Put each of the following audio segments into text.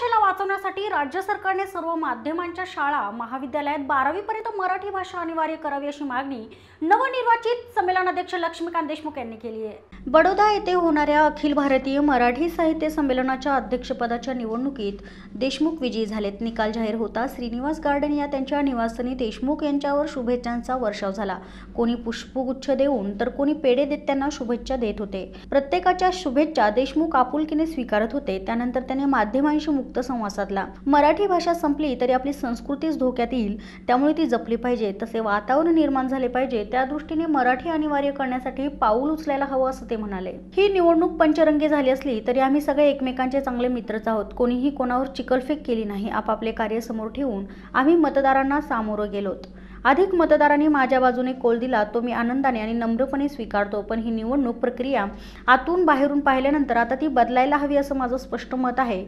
भाषेला वाचवण्यासाठी राज्य सरकारने सर्व माध्यमांच्या शाळा महाविद्यालयात बारावीपर्यंत मराठी भाषा अनिवार्य करावी अशी मागणी नवनिर्वाचित अध्यक्ष लक्ष्मीकांत देशमुख यांनी केली आहे बडोदा येथे होणाऱ्या अखिल भारतीय मराठी साहित्य संमेलनाच्या अध्यक्षपदाच्या निवडणुकीत देशमुख विजयी झालेत निकाल जाहीर होता श्रीनिवास गार्डन या त्यांच्या निवासस्थानी देशमुख यांच्यावर शुभेच्छांचा वर्षाव झाला कोणी पुष्पगुच्छ देऊन तर कोणी पेढे देत त्यांना शुभेच्छा देत होते प्रत्येकाच्या शुभेच्छा देशमुख आपुलकीने स्वीकारत होते त्यानंतर त्यांनी माध्यमांशी मुक्त संवासातला मराठी भाषा संपली तरी आपली संस्कृतीच धोक्यात येईल त्यामुळे ती जपली पाहिजे तसे वातावरण निर्माण झाले पाहिजे त्या दृष्टीने मराठी अनिवार्य करण्यासाठी पाऊल उचलायला हवं असं ते म्हणाले ही निवडणूक पंचरंगी झाली असली तरी आम्ही सगळे एकमेकांचे चांगले मित्रच आहोत कोणीही कोणावर चिकलफेक केली नाही आपापले कार्य समोर ठेवून आम्ही मतदारांना सामोरं गेलोत अधिक मतदारांनी माझ्या बाजूने कोल दिला तो मी आनंदाने आणि नम्रपणे स्वीकारतो पण ही निवडणूक प्रक्रिया आतून बाहेरून पाहिल्यानंतर आता ती बदलायला हवी असं माझं स्पष्ट मत आहे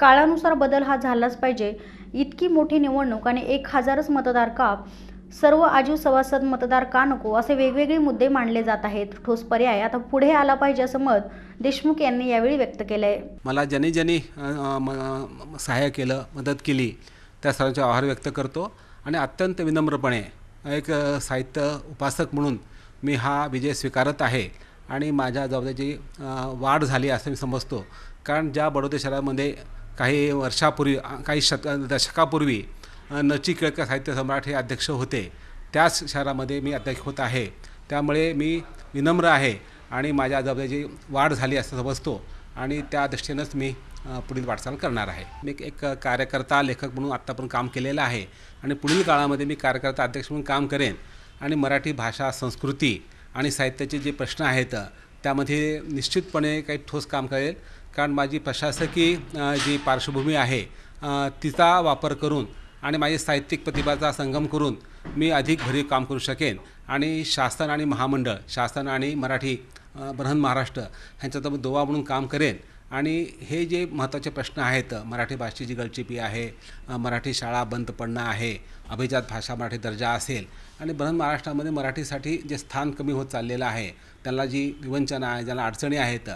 काळानुसार बदल हा झालाच पाहिजे इतकी मोठी निवडणूक आणि एक हजारच मतदार का सर्व आजीव सभासद मतदार का नको असे वेगवेगळे मुद्दे मांडले जात आहेत ठोस पर्याय आता पुढे आला पाहिजे असं मत देशमुख यांनी यावेळी व्यक्त केलंय मला ज्यांनी ज्यांनी सहाय्य केलं मदत केली त्या सर्वांचे आभार व्यक्त करतो आणि अत्यंत विनम्रपणे एक साहित्य उपासक म्हणून मी हा विजय स्वीकारत आहे आणि माझ्या जबाबदारीची वाढ झाली असं मी समजतो कारण ज्या बडोदे शहरामध्ये काही वर्षापूर्वी काही शत दशकापूर्वी नचिकेळकर साहित्य सम्राट हे अध्यक्ष होते त्याच शहरामध्ये मी अध्यक्ष होत आहे त्यामुळे मी विनम्र आहे आणि माझ्या जबाबदारीची वाढ झाली असं समजतो आणि त्या दृष्टीनंच मी पुढील वाटचाल करणार आहे मी एक कार्यकर्ता लेखक म्हणून आत्ता पण काम केलेलं आहे आणि पुढील काळामध्ये मी कार्यकर्ता अध्यक्ष म्हणून काम करेन आणि मराठी भाषा संस्कृती आणि साहित्याचे जे प्रश्न आहेत त्यामध्ये निश्चितपणे काही ठोस काम करेल कारण माझी प्रशासकीय जी पार्श्वभूमी आहे तिचा वापर करून आणि माझी साहित्यिक प्रतिभाचा संगम करून मी अधिक भरीव काम करू शकेन आणि शासन आणि महामंडळ शासन आणि मराठी बृहन महाराष्ट्र ह्यांचा मी दोवा म्हणून काम करेन आणि हे जे महत्त्वाचे प्रश्न आहेत मराठी भाषेची गळचिपी आहे मराठी शाळा बंद पडणं आहे अभिजात भाषा मराठी दर्जा असेल आणि बृहन महाराष्ट्रामध्ये मराठीसाठी जे स्थान कमी होत चाललेलं आहे त्यांना जी विवंचना आहे ज्यांना अडचणी आहेत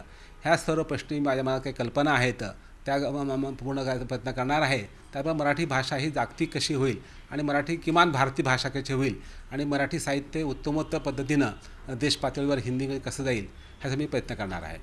ह्या सर्व प्रश्नी माझ्या मनात काही कल्पना आहेत त्या पूर्ण करायचा प्रयत्न करणार आहे त्यामुळे मराठी भाषा ही जागतिक कशी होईल आणि मराठी किमान भारतीय भाषा कशी होईल आणि मराठी साहित्य उत्तमोत्तर पद्धतीनं देशपातळीवर पातळीवर हिंदीकडे कसं जाईल ह्याचा मी प्रयत्न करणार आहे